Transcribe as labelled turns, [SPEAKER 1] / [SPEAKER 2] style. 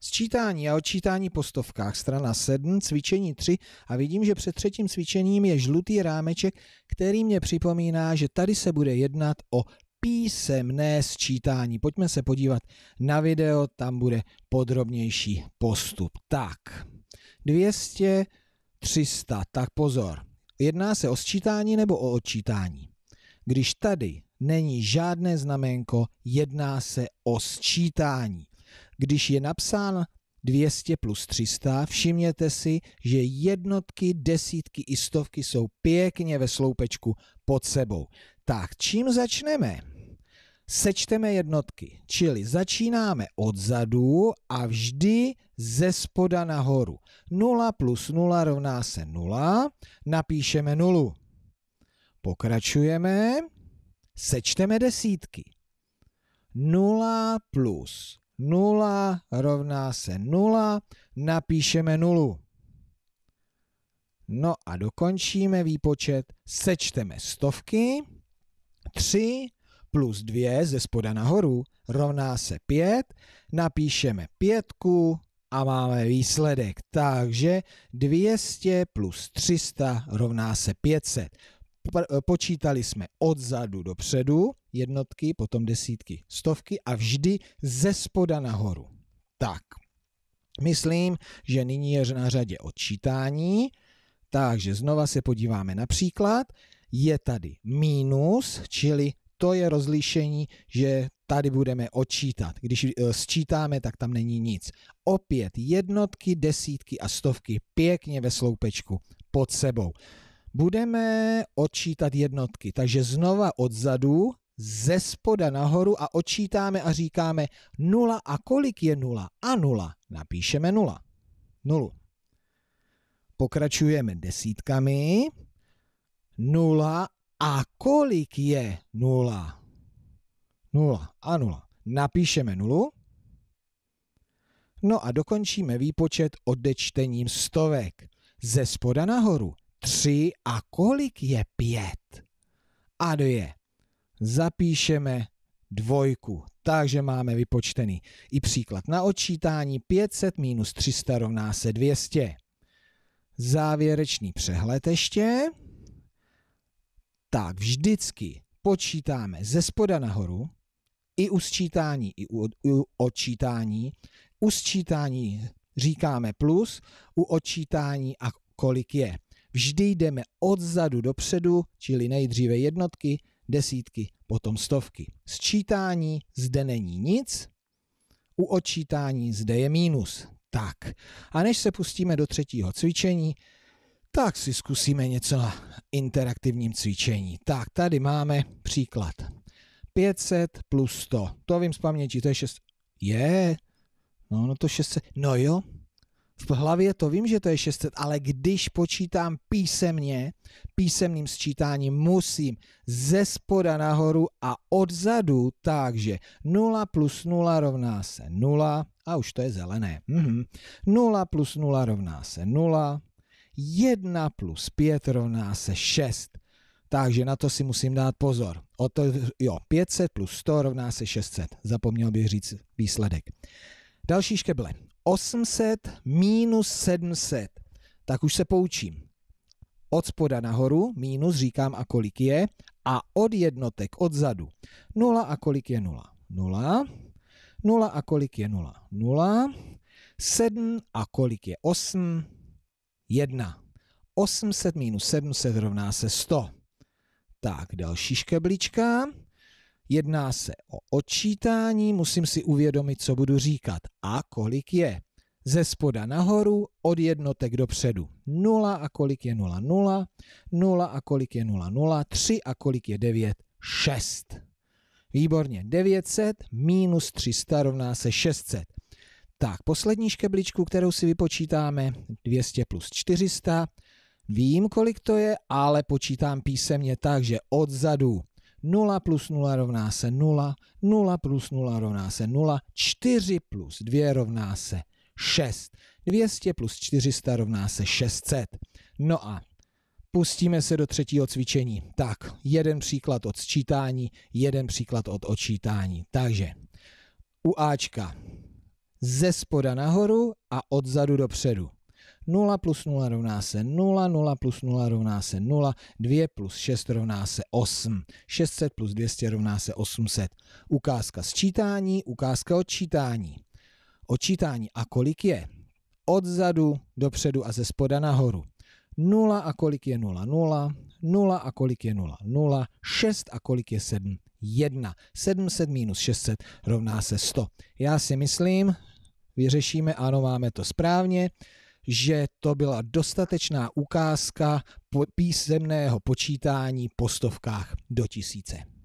[SPEAKER 1] Sčítání a odčítání po stovkách, strana 7, cvičení 3 a vidím, že před třetím cvičením je žlutý rámeček, který mě připomíná, že tady se bude jednat o písemné sčítání. Pojďme se podívat na video, tam bude podrobnější postup. Tak, 200, 300, tak pozor. Jedná se o sčítání nebo o odčítání? Když tady není žádné znamenko, jedná se o sčítání. Když je napsán 200 plus 300, všimněte si, že jednotky, desítky i stovky jsou pěkně ve sloupečku pod sebou. Tak čím začneme? Sečteme jednotky, čili začínáme odzadu a vždy ze spoda nahoru. 0 plus 0 rovná se 0, napíšeme 0. Pokračujeme, sečteme desítky. 0 plus 0 rovná se 0, napíšeme nulu. No a dokončíme výpočet, sečteme stovky, 3 plus 2 ze spoda nahoru rovná se 5, napíšeme pětku a máme výsledek. Takže 200 plus 300 rovná se 500. Eh, počítali jsme odzadu dopředu jednotky, potom desítky, stovky a vždy ze spoda nahoru. Tak, myslím, že nyní je na řadě odčítání, takže znova se podíváme na příklad. Je tady mínus, čili to je rozlišení, že tady budeme odčítat. Když eh, sčítáme, tak tam není nic. Opět jednotky, desítky a stovky pěkně ve sloupečku pod sebou budeme odčítat jednotky. Takže znova odzadu, ze spoda nahoru a odčítáme a říkáme 0 a kolik je 0 a 0. Napíšeme 0. 0. Pokračujeme desítkami. 0 a kolik je 0? 0 a 0. Napíšeme 0. No a dokončíme výpočet odečtením stovek. Ze spoda nahoru tři a kolik je pět? A do je. Zapíšeme dvojku. Takže máme vypočtený i příklad na odčítání 500 minus 300 rovná se 200. Závěrečný přehled ještě. Tak vždycky počítáme ze spoda nahoru, i u sčítání, i u, u odčítání. U sčítání říkáme plus, u odčítání a kolik je. Vždy jdeme odzadu dopředu, čili nejdříve jednotky, desítky, potom stovky. Sčítání zde není nic, u odčítání zde je mínus. Tak, a než se pustíme do třetího cvičení, tak si zkusíme něco na interaktivním cvičení. Tak, tady máme příklad. 500 plus 100. To vím z paměti, to je 6... Je? No, no to 600... No jo, v hlavě to vím, že to je 600, ale když počítám písemně, písemným sčítáním musím ze spoda nahoru a odzadu, takže 0 plus 0 rovná se 0, a už to je zelené. Mhm. 0 plus 0 rovná se 0, 1 plus 5 rovná se 6. Takže na to si musím dát pozor. O to, jo, 500 plus 100 rovná se 600. Zapomněl bych říct výsledek. Další škeble. 800 minus 700. Tak už se poučím. Od spoda nahoru minus říkám a kolik je a od jednotek odzadu 0 a kolik je 0. 0. 0 a kolik je 0. 0. 7 a kolik je 8? 1. 800 minus 700 rovná se 100. Tak, další škeblička. Jedná se o odčítání, musím si uvědomit, co budu říkat a kolik je. Ze spoda nahoru, od jednotek dopředu. 0 a kolik je 0, 0, 0 a kolik je 0, 0, 3 a kolik je 9, 6. Výborně, 900 minus 300 rovná se 600. Tak, poslední škebličku, kterou si vypočítáme, 200 plus 400. Vím, kolik to je, ale počítám písemně tak, že odzadu 0 plus 0 rovná se 0, 0 plus 0 rovná se 0, 4 plus 2 rovná se 6. 200 plus 400 rovná se 600. No a pustíme se do třetího cvičení. Tak, jeden příklad od sčítání, jeden příklad od očítání. Takže u Ačka ze spoda nahoru a odzadu dopředu. 0 plus 0 rovná se 0, 0 plus 0 rovná se 0, 2 plus 6 rovná se 8, 600 plus 200 rovná se 800. Ukázka sčítání, ukázka odčítání. Odčítání a kolik je? Odzadu, dopředu a ze spoda nahoru. 0 a kolik je 0? 0, 0 a kolik je 0? 0, 6 a kolik je 7? 1. 700 minus 600 rovná se 100. Já si myslím, vyřešíme, ano, máme to správně že to byla dostatečná ukázka písemného počítání po stovkách do tisíce.